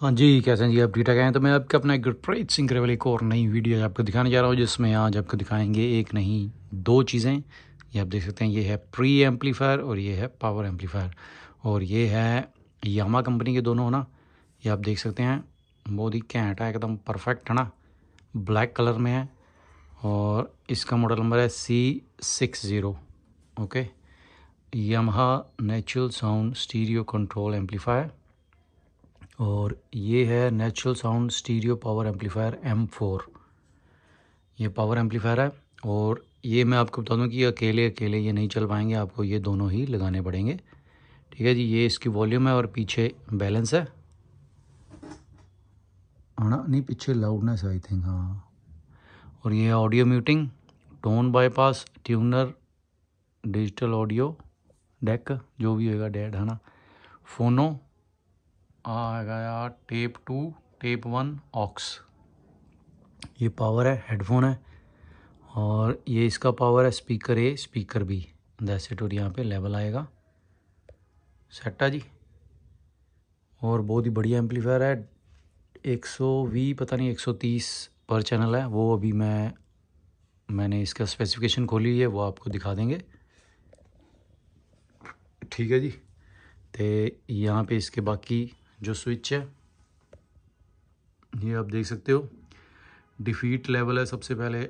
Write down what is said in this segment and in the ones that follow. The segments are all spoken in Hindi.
हाँ जी कैसे हैं जी आप ठीक कहें हैं तो मैं आपके अपना गुरप्रीत सिंह ग्रेवल एक और नई वीडियो आपको दिखाने जा रहा हूँ जिसमें आज आपको दिखाएंगे एक नहीं दो चीज़ें ये आप देख सकते हैं ये है प्री एम्पलीफायर और ये है पावर एम्पलीफायर और ये है यामा कंपनी के दोनों ना ये आप देख सकते हैं बहुत ही कैंट है एकदम परफेक्ट है ना ब्लैक कलर में है और इसका मॉडल नंबर है C six zero okay Yamaha natural sound stereo control amplifier और ये है natural sound stereo power amplifier M4 ये पावर एम्पलीफायर है और ये मैं आपको बता दूं कि अकेले अकेले ये नहीं चल पाएंगे आपको ये दोनों ही लगाने पड़ेंगे ठीक है जी ये इसकी वॉल्यूम है और पीछे बैलेंस है हाँ ना नहीं पीछे लाउडनेस आई थिंक हाँ और ये audio muting tone bypass tuner digital audio deck जो भी होगा डेड है ना फोनो आएगा यार tape two tape one aux ये पावर है हेडफोन है और ये इसका पावर है स्पीकर ए स्पीकर बी दैसेट और यहाँ पे लेवल आएगा सेट्टा जी और बहुत ही बढ़िया एम्पलीफायर है 120 पता नहीं 130 पर चैनल है वो अभी मैं मैंने इसका स्पेसिफिकेशन खोली है वो आपको दिखा देंगे ठीक है जी तो यहाँ पे इसके बाकी जो स्विच है ये आप देख सकते हो डिफीट लेवल है सबसे पहले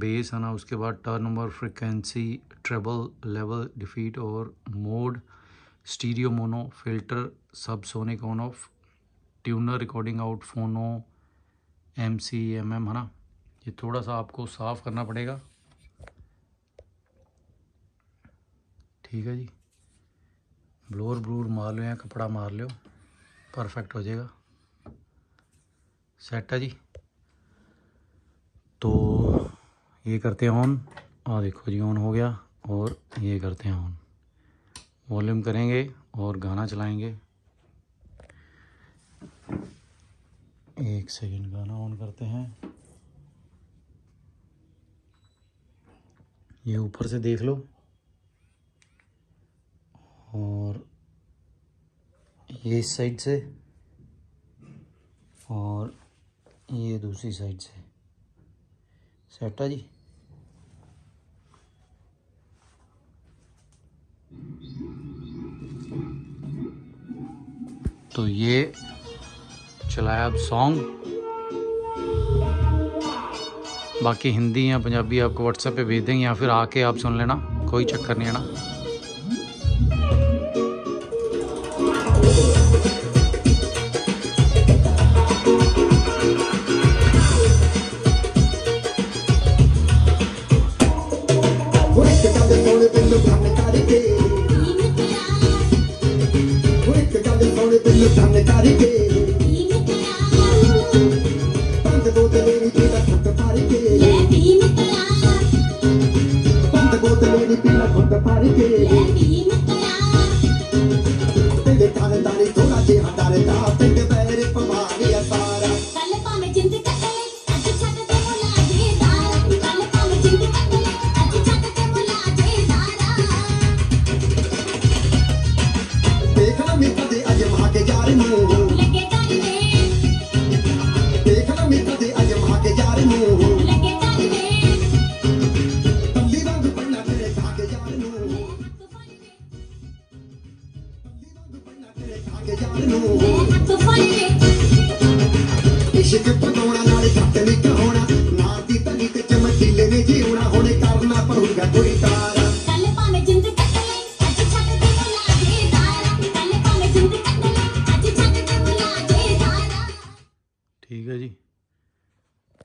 बेस है ना उसके बाद turn number frequency treble level defeat और mode stereo mono filter subsonic on off tuner recording out phono M C M M है ना ये थोड़ा सा आपको साफ़ करना पड़ेगा ठीक है जी ब्लोर ब्लूर मार लो या कपड़ा मार लो परफेक्ट हो जाएगा सेट है जी तो ये करते हैं ऑन और देखो जी ऑन हो गया और ये करते हैं ऑन वॉल्यूम करेंगे और गाना चलाएंगे एक सेकंड गाना ऑन करते हैं ये ऊपर से देख लो और ये इस साइड से और ये दूसरी साइड से सेटा जी तो ये चलाया अब सॉन्ग बाकी हिंदी या पंजाबी आपको व्हाट्सएप पे भेज देंगे या फिर आके आप सुन लेना कोई चक्कर नहीं है ना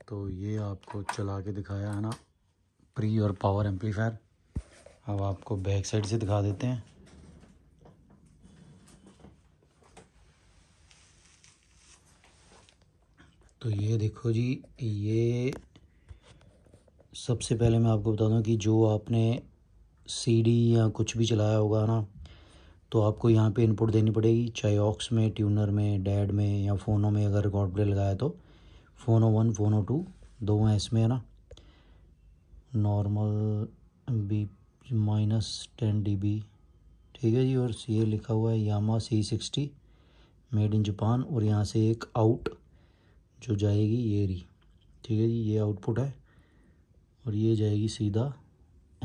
तो ये आपको चला के दिखाया है ना प्री और पावर एम्पलीफायर अब आपको बैक साइड से दिखा देते हैं तो ये देखो जी ये सबसे पहले मैं आपको बता दूं कि जो आपने सीडी या कुछ भी चलाया होगा ना तो आपको यहाँ पे इनपुट देनी पड़ेगी चाहे ऑक्स में ट्यूनर में डैड में या फ़ोनों में अगर रिकॉर्ड प्ले लगाया तो phono one phono two दो हैं इसमें है ना normal B minus ten D B ठीक है जी और ये लिखा हुआ है Yamaha C sixty made in Japan और यहाँ से एक आउट जो जाएगी ये री ठीक है जी ये आउटपुट है और ये जाएगी सीधा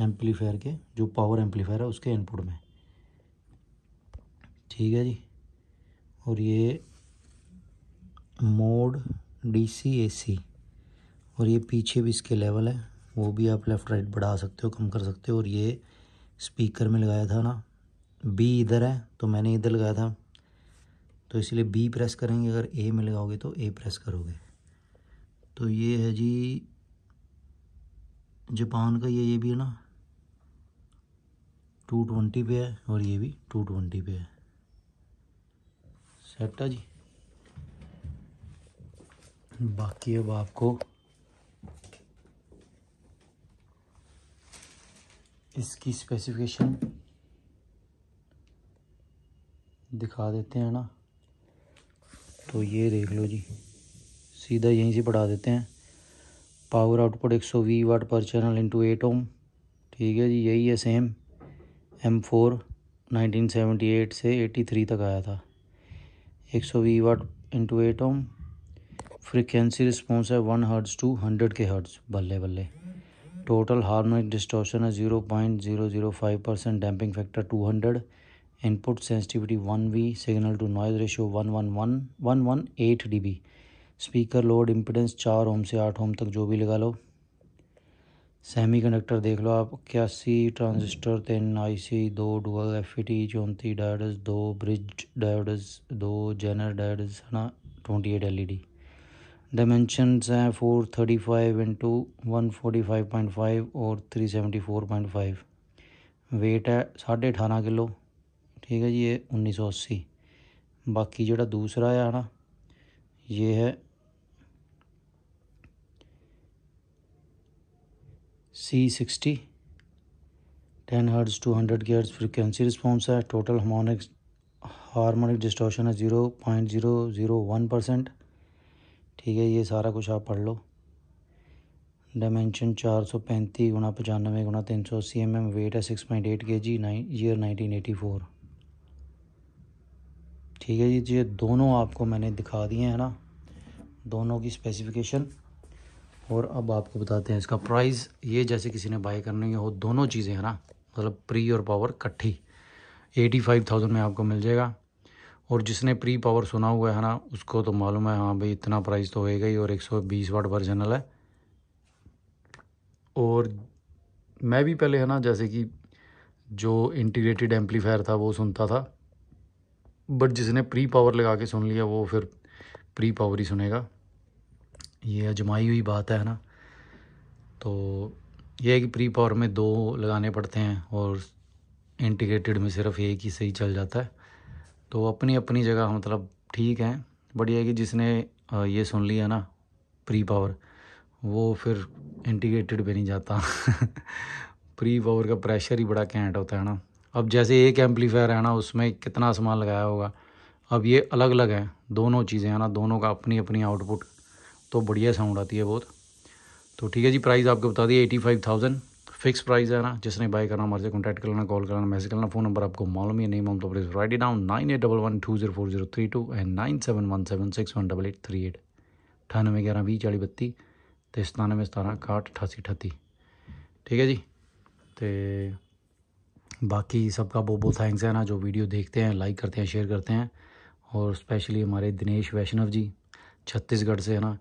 एम्पलीफायर के जो पावर एम्पलीफायर है उसके इनपुट में ठीक है जी और ये मोड डी सी ए सी और ये पीछे भी इसके लेवल है वो भी आप लेफ़्ट राइट बढ़ा सकते हो कम कर सकते हो और ये स्पीकर में लगाया था ना बी इधर है तो मैंने इधर लगाया था तो इसलिए बी प्रेस करेंगे अगर ए में लगाओगे तो ए प्रेस करोगे तो ये है जी जापान का ये ये भी है ना टू ट्वेंटी पे है और ये भी टू ट्वेंटी पे है सेट है जी बाकी अब आपको इसकी स्पेसिफिकेशन दिखा देते हैं ना तो ये देख लो जी सीधा यहीं से बढ़ा देते हैं पावर आउटपुट 120 सौ वाट पर चैनल इंटू एट ओम ठीक है जी यही है same M four nineteen seventy eight से एटी थ्री तक आया था एक सौ V watt into eight ohm frequency response है one hertz to hundred K hertz बल्ले बल्ले टोटल हार्मोनिक डिस्टॉर्शन है zero point zero zero five percent damping factor two hundred input sensitivity one V signal to noise ratio one one one one one eight D B speaker load impedance चार ओम से आठ ओम तक जो भी लगा लो सेमी कंडक्टर देख लो आप इक्यासी ट्रांजिस्टर तीन आई सी दो dual F E e T चौंती डायडस दो ब्रिज डायडस दो जेनर डायडस है ना twenty eight L E D dimensions हैं four thirty five into one forty five point five और three seventy four point five weight है साढ़े अठारह किलो ठीक है जी ये उन्नीस सौ अस्सी बाकी जोड़ा दूसरा है ना ये है C sixty ten hertz to hundred K hertz frequency response है टोटल हार्मोनिक हार्मोनिक डिस्टॉर्शन है zero point zero zero one percent ठीक है ये सारा कुछ आप पढ़ लो डायमेंशन चार सौ पैंतीस गुना पचानवे गुना तीन सौ अस्सी एम एम वेट है six point eight K G nine year nineteen eighty four ठीक है जी ये दोनों आपको मैंने दिखा दिए हैं ना दोनों की स्पेसिफिकेशन और अब आपको बताते हैं इसका प्राइस ये जैसे किसी ने बाय करनी हो दोनों चीज़ें है ना मतलब प्री और पावर इकट्ठी एटी फाइव थाउजेंड में आपको मिल जाएगा और जिसने प्री पावर सुना हुआ है ना उसको तो मालूम है हाँ भाई इतना प्राइस तो होएगा ही और 120 वाट वर्जनल है और मैं भी पहले है ना जैसे कि जो इंटीग्रेटेड एम्पलीफायर था वो सुनता था बट जिसने प्री पावर लगा के सुन लिया वो फिर प्री पावर ही सुनेगा ये अजमाई हुई बात है ना तो यह है कि प्री पावर में दो लगाने पड़ते हैं और इंटीग्रेटेड में सिर्फ एक ही सही चल जाता है तो अपनी अपनी जगह मतलब ठीक है बट यह कि जिसने ये सुन लिया ना प्री पावर वो फिर इंटीग्रेटेड भी नहीं जाता प्री पावर का प्रेशर ही बड़ा कैंट होता है ना अब जैसे एक एम्पलीफायर है ना उसमें कितना सामान लगाया होगा अब ये अलग अलग है दोनों चीज़ें है ना दोनों का अपनी अपनी आउटपुट तो बढ़िया साउंड आती है बहुत तो ठीक है जी प्राइस आपको बता दिए eighty five thousand fix price है ना जिसने बाय करना हमारे कॉन्टैक्ट कॉन्टैक्ट करना कॉल करना मैसेज करना फोन नंबर आपको मालूम ही नहीं मालूम तो please write down nine eight double one two zero four zero three two and nine seven one seven six one double eight three eight अठानवे ग्यारह बीस चाली बत्ती तो सतानवे सतारह इकाहठ अठासी अठती ठीक है जी तो बाकी सबका बहुत बहुत थैंक्स है ना जो वीडियो देखते हैं लाइक करते हैं शेयर करते हैं और स्पेशली हमारे दिनेश वैष्णव जी छत्तीसगढ़ से है ना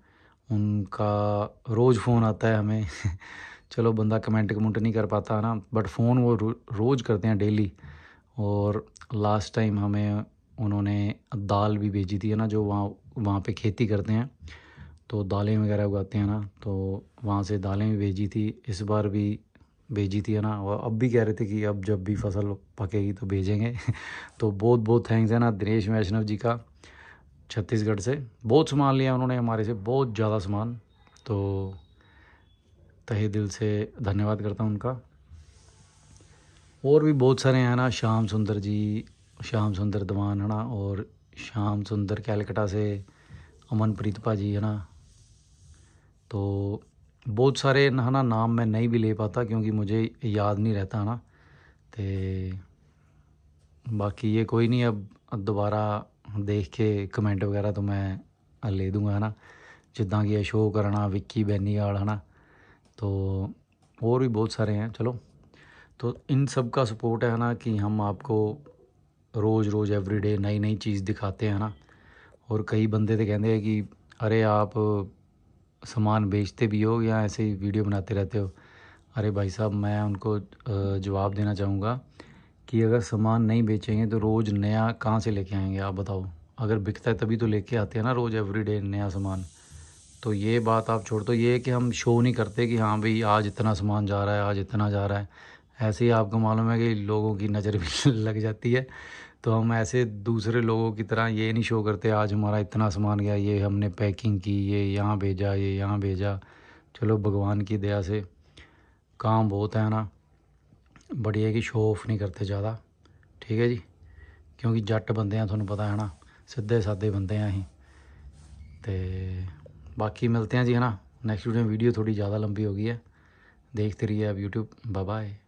उनका रोज़ फ़ोन आता है हमें चलो बंदा कमेंट कमेंट नहीं कर पाता है ना बट फ़ोन वो रो, रोज़ करते हैं डेली और लास्ट टाइम हमें उन्होंने दाल भी भेजी थी है ना जो वहाँ वहाँ पे खेती करते हैं तो दालें वगैरह उगाते हैं ना तो वहाँ से दालें भी भेजी थी इस बार भी भेजी थी है ना और अब भी कह रहे थे कि अब जब भी फसल पकेगी तो भेजेंगे तो बहुत बहुत थैंक्स है ना दिनेश वैष्णव जी का छत्तीसगढ़ से बहुत सामान लिया उन्होंने हमारे से बहुत ज़्यादा सामान तो तहे दिल से धन्यवाद करता हूँ उनका और भी बहुत सारे हैं ना श्याम सुंदर जी श्याम सुंदर दवान है ना और श्याम सुंदर कैलकटा से अमन प्रीतपा जी है ना तो बहुत सारे है ना नाम मैं नहीं भी ले पाता क्योंकि मुझे याद नहीं रहता ना तो बाकी ये कोई नहीं अब दोबारा देख के कमेंट वगैरह तो मैं ले ਤੋਂ है ना ਦੂੰਗਾ कि ਜਿੱਦਾਂ ਕਿ ਅਸ਼ੋਕ ਕਰਨਾ ਵਿੱਕੀ है ना तो और भी बहुत सारे हैं चलो तो इन सब का सपोर्ट है ना कि हम आपको रोज़ रोज़ एवरीडे नई नई चीज़ दिखाते हैं ना और कई बंदे तो कहते हैं कि अरे आप सामान बेचते भी हो या ऐसे ही वीडियो बनाते रहते हो अरे भाई साहब मैं उनको जवाब देना चाहूँगा कि अगर सामान नहीं बेचेंगे तो रोज़ नया कहाँ से लेके आएंगे आप बताओ अगर बिकता है तभी तो लेके आते हैं ना रोज़ एवरीडे नया सामान तो ये बात आप छोड़ दो तो ये कि हम शो नहीं करते कि हाँ भाई आज इतना सामान जा रहा है आज इतना जा रहा है ऐसे ही आपको मालूम है कि लोगों की नज़र भी लग जाती है तो हम ऐसे दूसरे लोगों की तरह ये नहीं शो करते आज हमारा इतना सामान गया ये हमने पैकिंग की ये यहाँ भेजा ये यहाँ भेजा चलो भगवान की दया से काम बहुत है ना बढ़िया कि शो ऑफ नहीं करते ज़्यादा ठीक है जी क्योंकि जट बंदे हैं थोड़ा पता है ना सीधे साधे बंदे हैं अं तो बाकी मिलते हैं जी है ना नेक्स्ट वीडियो में वीडियो थोड़ी ज़्यादा लंबी हो गई है देखते रहिए आप यूट्यूब बाय